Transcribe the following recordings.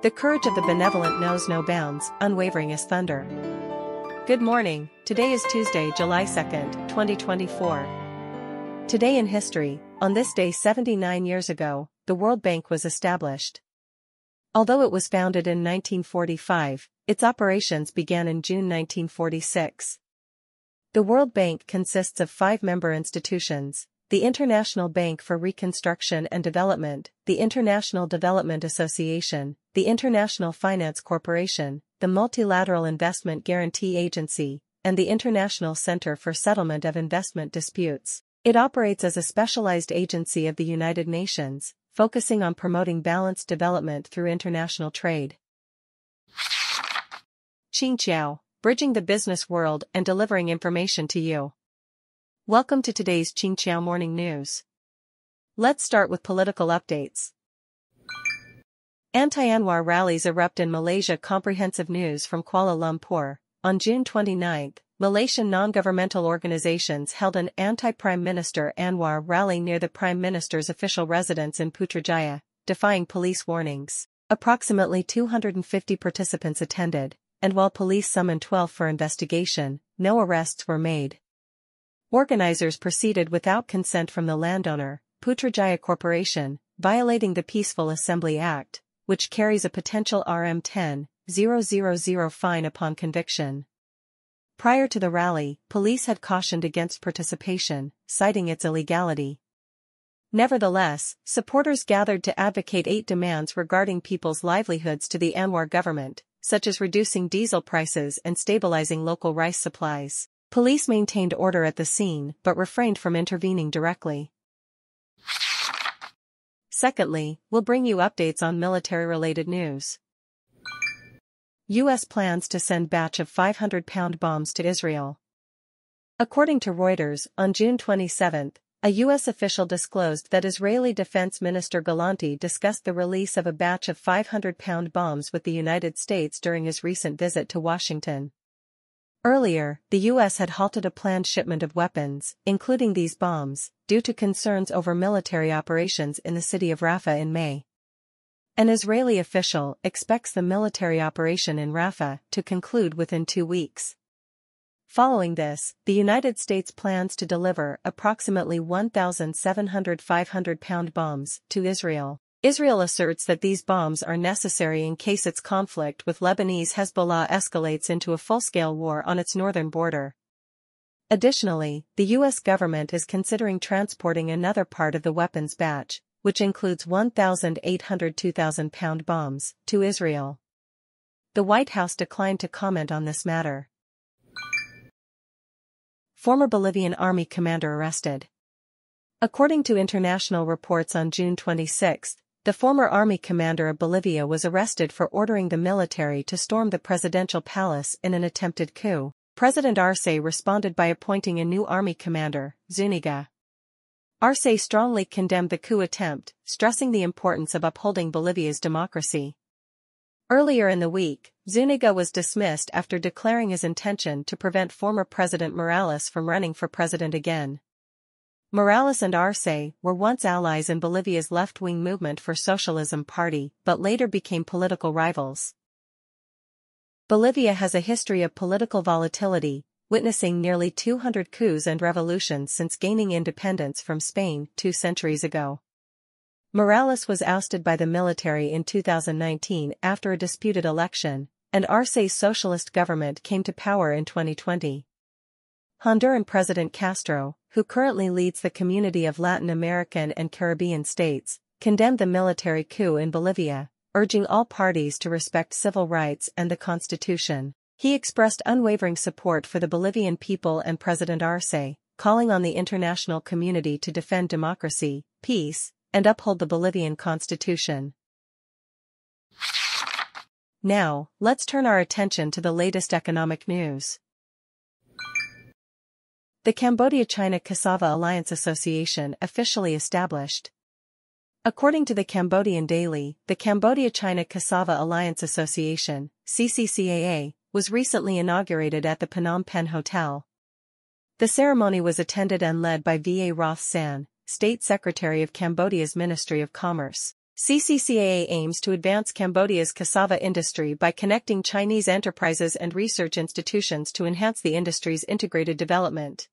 The courage of the benevolent knows no bounds, unwavering as thunder. Good morning, today is Tuesday, July 2nd, 2024. Today in history, on this day 79 years ago, the World Bank was established. Although it was founded in 1945, its operations began in June 1946. The World Bank consists of five member institutions, the International Bank for Reconstruction and Development, the International Development Association, the International Finance Corporation, the Multilateral Investment Guarantee Agency, and the International Center for Settlement of Investment Disputes. It operates as a specialized agency of the United Nations, focusing on promoting balanced development through international trade. Qingqiao, bridging the business world and delivering information to you. Welcome to today's Qingqiao Morning News. Let's start with political updates. Anti-Anwar rallies erupt in Malaysia Comprehensive news from Kuala Lumpur. On June 29, Malaysian non-governmental organizations held an anti-Prime Minister Anwar rally near the Prime Minister's official residence in Putrajaya, defying police warnings. Approximately 250 participants attended, and while police summoned 12 for investigation, no arrests were made. Organizers proceeded without consent from the landowner, Putrajaya Corporation, violating the Peaceful Assembly Act, which carries a potential RM 10,000 fine upon conviction. Prior to the rally, police had cautioned against participation, citing its illegality. Nevertheless, supporters gathered to advocate eight demands regarding people's livelihoods to the Anwar government, such as reducing diesel prices and stabilizing local rice supplies. Police maintained order at the scene but refrained from intervening directly. Secondly, we'll bring you updates on military-related news. U.S. plans to send batch of 500-pound bombs to Israel. According to Reuters, on June 27, a U.S. official disclosed that Israeli Defense Minister Galanti discussed the release of a batch of 500-pound bombs with the United States during his recent visit to Washington. Earlier, the U.S. had halted a planned shipment of weapons, including these bombs, due to concerns over military operations in the city of Rafah in May. An Israeli official expects the military operation in Rafah to conclude within two weeks. Following this, the United States plans to deliver approximately 1,700 500-pound bombs to Israel. Israel asserts that these bombs are necessary in case its conflict with Lebanese Hezbollah escalates into a full-scale war on its northern border. Additionally, the U.S. government is considering transporting another part of the weapons batch, which includes 1,800 2,000-pound bombs, to Israel. The White House declined to comment on this matter. Former Bolivian Army commander arrested. According to international reports on June 26, the former army commander of Bolivia was arrested for ordering the military to storm the presidential palace in an attempted coup. President Arce responded by appointing a new army commander, Zuniga. Arce strongly condemned the coup attempt, stressing the importance of upholding Bolivia's democracy. Earlier in the week, Zuniga was dismissed after declaring his intention to prevent former President Morales from running for president again. Morales and Arce were once allies in Bolivia's left-wing movement for socialism party but later became political rivals. Bolivia has a history of political volatility, witnessing nearly 200 coups and revolutions since gaining independence from Spain two centuries ago. Morales was ousted by the military in 2019 after a disputed election, and Arce's socialist government came to power in 2020. Honduran President Castro, who currently leads the community of Latin American and Caribbean states, condemned the military coup in Bolivia, urging all parties to respect civil rights and the constitution. He expressed unwavering support for the Bolivian people and President Arce, calling on the international community to defend democracy, peace, and uphold the Bolivian constitution. Now, let's turn our attention to the latest economic news the Cambodia-China Cassava Alliance Association officially established. According to the Cambodian Daily, the Cambodia-China Cassava Alliance Association, CCCAA, was recently inaugurated at the Phnom Penh Hotel. The ceremony was attended and led by V.A. Roth San, State Secretary of Cambodia's Ministry of Commerce. CCCAA aims to advance Cambodia's cassava industry by connecting Chinese enterprises and research institutions to enhance the industry's integrated development.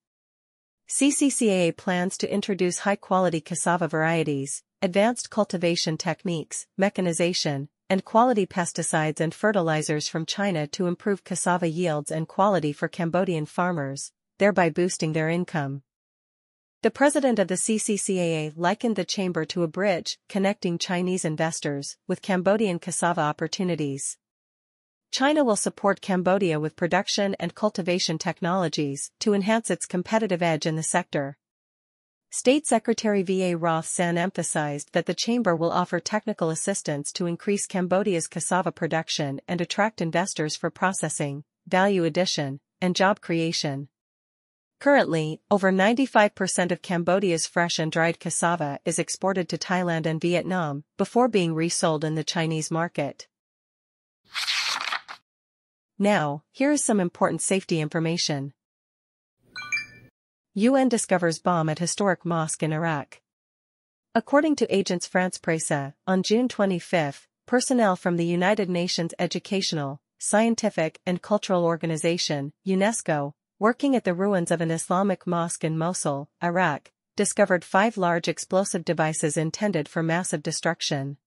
CCCAA plans to introduce high-quality cassava varieties, advanced cultivation techniques, mechanization, and quality pesticides and fertilizers from China to improve cassava yields and quality for Cambodian farmers, thereby boosting their income. The president of the CCCAA likened the chamber to a bridge connecting Chinese investors with Cambodian cassava opportunities. China will support Cambodia with production and cultivation technologies to enhance its competitive edge in the sector. State Secretary V.A. Roth San emphasized that the chamber will offer technical assistance to increase Cambodia's cassava production and attract investors for processing, value addition, and job creation. Currently, over 95% of Cambodia's fresh and dried cassava is exported to Thailand and Vietnam before being resold in the Chinese market. Now, here is some important safety information. UN discovers bomb at historic mosque in Iraq. According to agents France Presse, on June 25, personnel from the United Nations Educational, Scientific and Cultural Organization, UNESCO, working at the ruins of an Islamic mosque in Mosul, Iraq, discovered five large explosive devices intended for massive destruction.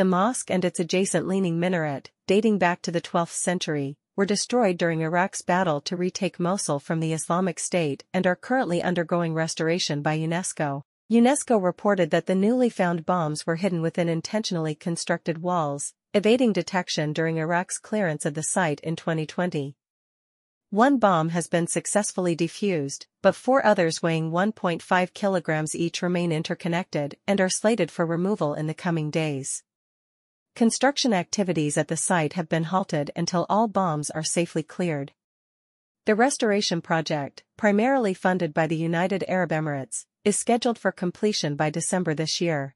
The mosque and its adjacent leaning minaret, dating back to the 12th century, were destroyed during Iraq's battle to retake Mosul from the Islamic State and are currently undergoing restoration by UNESCO. UNESCO reported that the newly found bombs were hidden within intentionally constructed walls, evading detection during Iraq's clearance of the site in 2020. One bomb has been successfully defused, but four others weighing 1.5 kilograms each remain interconnected and are slated for removal in the coming days. Construction activities at the site have been halted until all bombs are safely cleared. The restoration project, primarily funded by the United Arab Emirates, is scheduled for completion by December this year.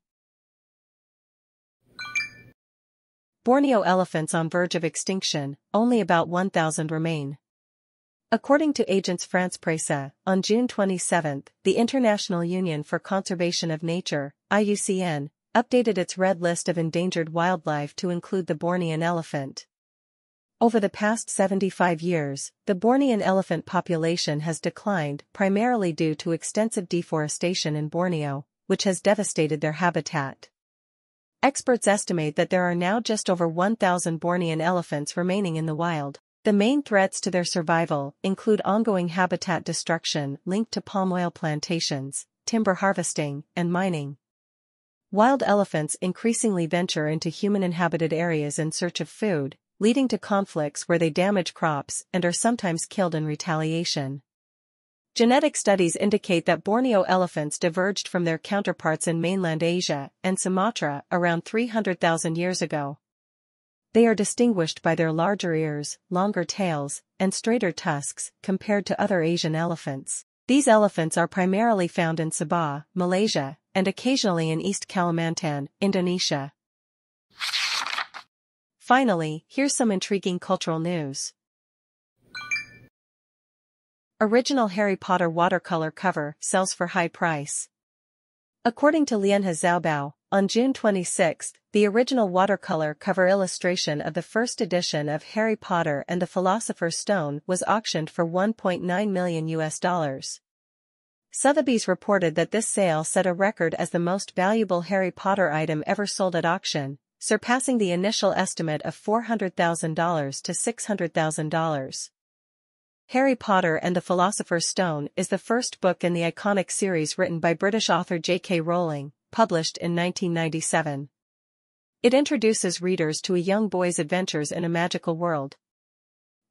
Borneo elephants on verge of extinction, only about 1,000 remain. According to Agents France Presse, on June 27, the International Union for Conservation of Nature, IUCN, updated its red list of endangered wildlife to include the Bornean elephant. Over the past 75 years, the Bornean elephant population has declined primarily due to extensive deforestation in Borneo, which has devastated their habitat. Experts estimate that there are now just over 1,000 Bornean elephants remaining in the wild. The main threats to their survival include ongoing habitat destruction linked to palm oil plantations, timber harvesting, and mining, Wild elephants increasingly venture into human-inhabited areas in search of food, leading to conflicts where they damage crops and are sometimes killed in retaliation. Genetic studies indicate that Borneo elephants diverged from their counterparts in mainland Asia and Sumatra around 300,000 years ago. They are distinguished by their larger ears, longer tails, and straighter tusks compared to other Asian elephants. These elephants are primarily found in Sabah, Malaysia, and occasionally in East Kalimantan, Indonesia. Finally, here's some intriguing cultural news. Original Harry Potter watercolor cover sells for high price. According to Lianhe Zhaobao, on June 26, the original watercolor cover illustration of the first edition of Harry Potter and the Philosopher's Stone was auctioned for 1.9 million US dollars. Sotheby's reported that this sale set a record as the most valuable Harry Potter item ever sold at auction, surpassing the initial estimate of $400,000 to $600,000. Harry Potter and the Philosopher's Stone is the first book in the iconic series written by British author J.K. Rowling, published in 1997. It introduces readers to a young boy's adventures in a magical world.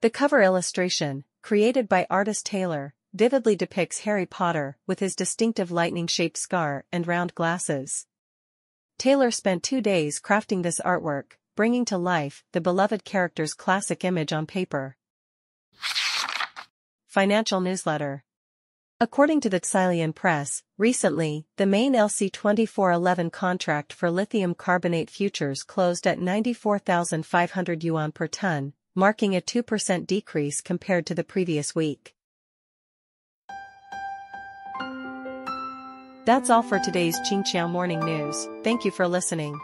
The cover illustration, created by artist Taylor, vividly depicts Harry Potter with his distinctive lightning-shaped scar and round glasses. Taylor spent two days crafting this artwork, bringing to life the beloved character's classic image on paper. Financial Newsletter According to the Xylian Press, recently, the main LC2411 contract for lithium carbonate futures closed at 94,500 yuan per ton, marking a 2% decrease compared to the previous week. That's all for today's Qingqiao Morning News. Thank you for listening.